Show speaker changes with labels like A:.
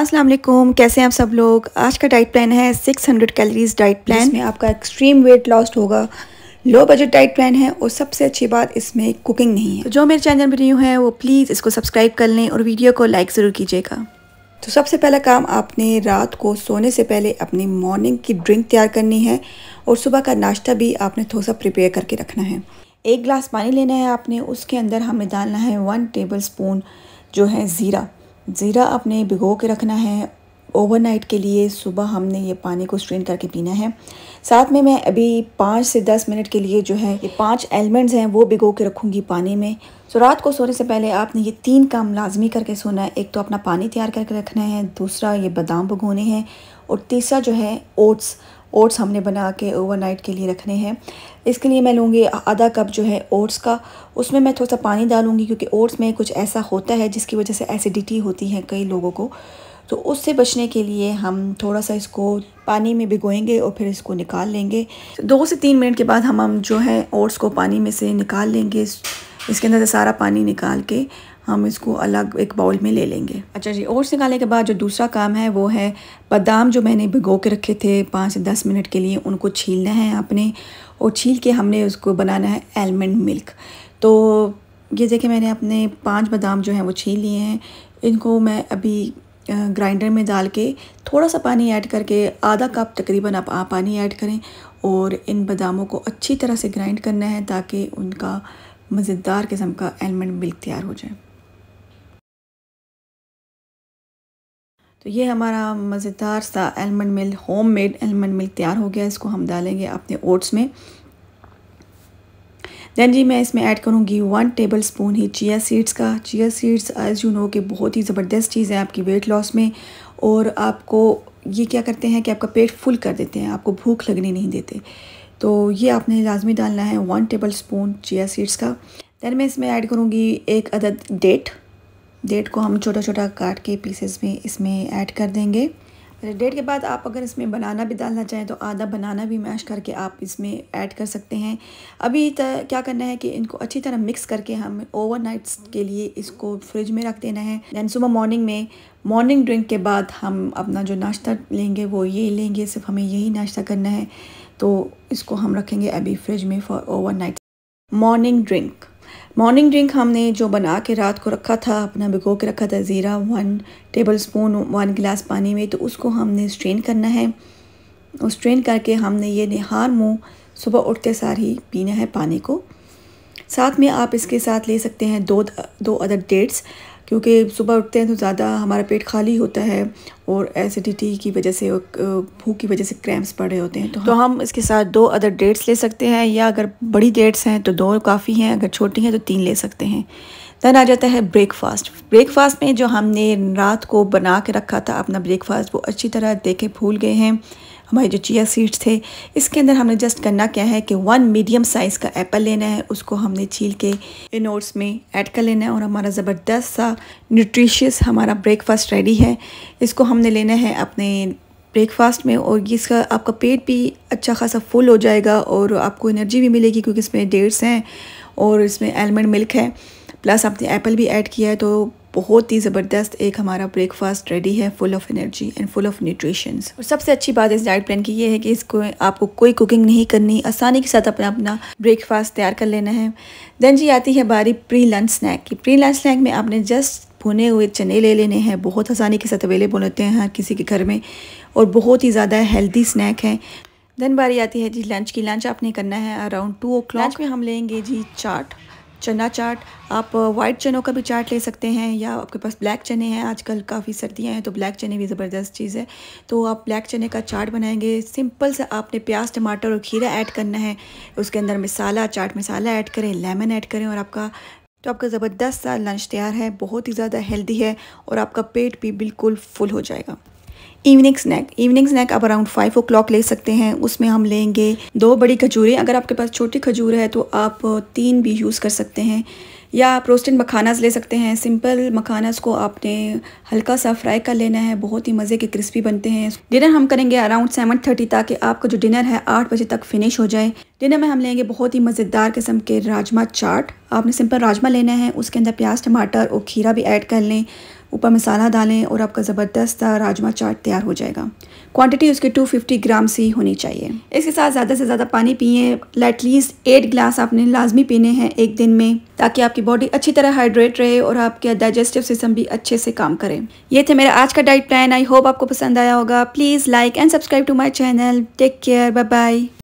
A: अस्सलाम वालेकुम कैसे हैं आप सब लोग आज का डाइट प्लान है 600 कैलोरीज डाइट प्लान में आपका एक्सट्रीम वेट लॉस होगा लो बजट डाइट प्लान है और सबसे अच्छी बात इसमें कुकिंग नहीं है तो जो मेरे चैनल में न्यू है वो प्लीज़ इसको सब्सक्राइब कर लें और वीडियो को लाइक ज़रूर कीजिएगा तो सबसे पहला काम आपने रात को सोने से पहले अपनी मॉर्निंग की ड्रिंक तैयार करनी है और सुबह का नाश्ता भी आपने थोड़ा सा प्रिपेयर करके रखना है एक ग्लास पानी लेना है आपने उसके अंदर हमें डालना है वन टेबल स्पून जो है ज़ीरा ज़ीरा आपने भिगो के रखना है ओवरनाइट के लिए सुबह हमने ये पानी को स्ट्रेन करके पीना है साथ में मैं अभी पाँच से दस मिनट के लिए जो है ये पांच एलिमेंट्स हैं वो भिगो के रखूँगी पानी में सो रात को सोने से पहले आपने ये तीन काम लाजमी करके सोना है एक तो अपना पानी तैयार करके रखना है दूसरा ये बादाम भगोने हैं और तीसरा जो है ओट्स ओट्स हमने बना के ओवरनाइट के लिए रखने हैं इसके लिए मैं लूँगी आधा कप जो है ओट्स का उसमें मैं थोड़ा सा पानी डालूँगी क्योंकि ओट्स में कुछ ऐसा होता है जिसकी वजह से एसिडिटी होती है कई लोगों को तो उससे बचने के लिए हम थोड़ा सा इसको पानी में भिगोएंगे और फिर इसको निकाल लेंगे दो से तीन मिनट के बाद हम हम जो है ओट्स को पानी में से निकाल लेंगे इसके अंदर से सारा पानी निकाल के हम इसको अलग एक बाउल में ले लेंगे अच्छा जी ओट्स निकालने के बाद जो दूसरा काम है वो है बादाम जो मैंने भिगो के रखे थे पाँच से दस मिनट के लिए उनको छीलना है आपने और छील के हमने उसको बनाना है एलमंड मिल्क तो ये देखिए मैंने अपने पाँच बादाम जो हैं वो छील लिए हैं इनको मैं अभी ग्राइंडर में डाल के थोड़ा सा पानी ऐड करके आधा कप तकरीबन आप, आप पानी ऐड करें और इन बादामों को अच्छी तरह से ग्राइंड करना है ताकि उनका मज़ेदार किस्म का एलमंड मिल्क तैयार हो जाए तो ये हमारा मज़ेदार सा almond milk home made almond milk तैयार हो गया इसको हम डालेंगे अपने ओट्स में दैन जी मैं इसमें ऐड करूँगी वन टेबल स्पून ही चिया सीड्स का chia seeds as you know कि बहुत ही ज़बरदस्त चीज़ है आपकी वेट लॉस में और आपको ये क्या करते हैं कि आपका पेट फुल कर देते हैं आपको भूख लगने नहीं देते तो ये आपने लाजमी डालना है one tablespoon chia seeds का दैन मैं इसमें ऐड करूँगी एक अदद डेट डेट को हम छोटा छोटा काट के पीसेस में इसमें ऐड कर देंगे डेट के बाद आप अगर इसमें बनाना भी डालना चाहें तो आधा बनाना भी मैश करके आप इसमें ऐड कर सकते हैं अभी क्या करना है कि इनको अच्छी तरह मिक्स करके हम ओवरनाइट्स के लिए इसको फ्रिज में रख देना है दैन सुबह मॉर्निंग में मॉर्निंग ड्रिंक के बाद हम अपना जो नाश्ता लेंगे वो ये लेंगे सिर्फ हमें यही नाश्ता करना है तो इसको हम रखेंगे अभी फ्रिज में for our morning drink morning drink हमने जो बना के रात को रखा था अपना भिगो के रखा था ज़ीरा वन टेबल स्पून वन गिलास पानी में तो उसको हमने स्ट्रेन करना है और स्ट्रेन करके हमने ये निहार मुँह सुबह उठते सार ही पीना है पानी को साथ में आप इसके साथ ले सकते हैं दो दो अदर डेट्स क्योंकि सुबह उठते हैं तो ज़्यादा हमारा पेट खाली होता है और एसिडिटी की वजह से भूख की वजह से क्रैम्प्स पड़ रहे होते हैं तो, तो हम, इसके साथ दो अदर डेट्स ले सकते हैं या अगर बड़ी डेट्स हैं तो दो काफ़ी हैं अगर छोटी हैं तो तीन ले सकते हैं देन आ जाता है ब्रेकफास्ट ब्रेकफास्ट में जो हमने रात को बना के रखा था अपना ब्रेकफास्ट वो अच्छी तरह देखे भूल गए हैं हमारे जो चिया सीड्स थे इसके अंदर हमने जस्ट करना क्या है कि वन मीडियम साइज़ का एप्पल लेना है उसको हमने छील के नोट्स में ऐड कर लेना है और हमारा ज़बरदस्त सा न्यूट्रिशियस हमारा ब्रेकफास्ट रेडी है इसको हमने लेना है अपने ब्रेकफास्ट में और इसका आपका पेट भी अच्छा खासा फुल हो जाएगा और आपको एनर्जी भी मिलेगी क्योंकि इसमें डेट्स हैं और इसमें आलमंड मिल्क है प्लस आपने एप्पल भी ऐड किया है तो बहुत ही ज़बरदस्त एक हमारा ब्रेकफास्ट रेडी है full of energy and full of nutritions और सबसे अच्छी बात इस डाइट प्लान की ये है कि इसको आपको कोई कुकिंग नहीं करनी आसानी के साथ अपना अपना ब्रेकफास्ट तैयार कर लेना है देन जी आती है बारी प्री लंच स्नैक की प्री लंच स्नैक में आपने जस्ट भुने हुए चने ले लेने हैं बहुत आसानी के साथ अवेलेबल होते हैं हर किसी के घर में और बहुत ही ज़्यादा हेल्दी स्नैक है देन बारी आती है जी लंच की लंच आपने करना है अराउंड टू ओ क्लॉक में हम लेंगे जी चाट चना चाट आप वाइट चनों का भी चाट ले सकते हैं या आपके पास ब्लैक चने हैं आजकल काफ़ी सर्दियां हैं तो ब्लैक चने भी ज़बरदस्त चीज़ है तो आप ब्लैक चने का चाट बनाएंगे सिंपल सा आपने प्याज टमाटर और खीरा ऐड करना है उसके अंदर मसाला चाट मसाला ऐड करें लेमन ऐड करें और आपका तो आपका ज़बरदस्त सा लंच तैयार है बहुत ही ज़्यादा हेल्दी है और आपका पेट भी बिल्कुल फुल हो जाएगा इवनिंग स्नैक इवनिंग स्नैक आप अराउंड फाइव ओ ले सकते हैं उसमें हम लेंगे दो बड़ी खजूरें अगर आपके पास छोटी खजूर है तो आप तीन भी यूज़ कर सकते हैं या आप रोस्टेड मखानाज ले सकते हैं सिंपल मखानाज को आपने हल्का सा फ्राई कर लेना है बहुत ही मज़े के क्रिस्पी बनते हैं डिनर हम करेंगे अराउंड सेवन थर्टी ताकि आपका जो डिनर है आठ बजे तक फिनिश हो जाए डिनर में हम लेंगे बहुत ही मज़ेदार किस्म के राजमा चाट आपने सिंपल राजमा लेना है उसके अंदर प्याज टमाटर और खीरा भी ऐड कर लें ऊपर मसाला डालें और आपका ज़बरदस्त राजमा चाट तैयार हो जाएगा क्वांटिटी उसके 250 ग्राम ही होनी चाहिए इसके साथ ज़्यादा से ज़्यादा पानी पिए एटलीस्ट एट ग्लास आपने लाजमी पीने हैं एक दिन में ताकि आपकी बॉडी अच्छी तरह हाइड्रेट रहे और आपके डाइजेस्टिव सिस्टम भी अच्छे से काम करें ये थे मेरा आज का डाइट प्लान आई होप आपको पसंद आया होगा please like and subscribe to my channel take care bye bye